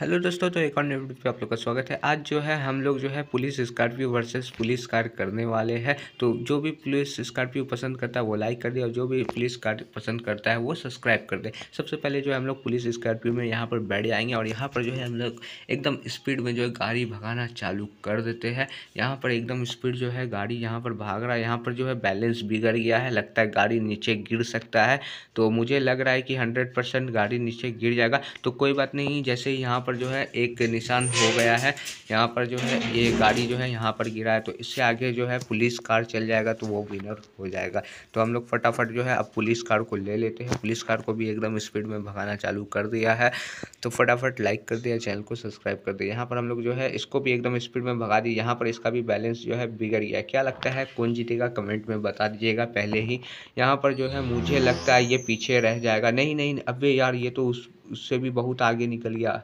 hello दोस्तों तो एक और नई वीडियो पे आप लोग का स्वागत है आज जो है हम लोग जो है police Scorpio versus police car करने वाले हैं तो जो भी पुलिस स्कॉर्पियो पसंद करता है वो लाइक कर दे और जो भी पुलिस कार पसंद करता है वो सब्सक्राइब कर दे सबसे पहले जो है हम लोग पुलिस स्कॉर्पियो में यहाँ पर बैठ जाएंगे और यहाँ पर जो है हम लोग एकदम स्पीड में जो है गाड़ी भगाना चालू कर देते हैं यहाँ पर एकदम स्पीड जो है गाड़ी यहाँ पर भाग रहा है यहाँ पर जो है बैलेंस बिगड़ गया है लगता है गाड़ी नीचे गिर सकता है तो मुझे लग रहा है कि हंड्रेड गाड़ी नीचे गिर जाएगा तो कोई बात नहीं जैसे यहाँ पर पर जो है एक निशान हो गया है यहाँ पर जो है ये गाड़ी जो है यहाँ पर गिरा है तो इससे आगे जो है पुलिस कार चल जाएगा तो वो विनर हो जाएगा तो हम लोग फटाफट जो है अब पुलिस कार को ले लेते हैं पुलिस कार को भी एकदम स्पीड में भगाना चालू कर दिया है तो फटाफट लाइक कर दिया चैनल को सब्सक्राइब कर दिया यहाँ पर हम लोग जो है इसको भी एकदम स्पीड में भगा दी यहाँ पर इसका भी बैलेंस जो है बिगड़ गया क्या लगता है कौन जीतेगा कमेंट में बता दीजिएगा पहले ही यहाँ पर जो है मुझे लगता है ये पीछे रह जाएगा नहीं नहीं अबे यार ये तो उस उससे भी बहुत आगे निकल गया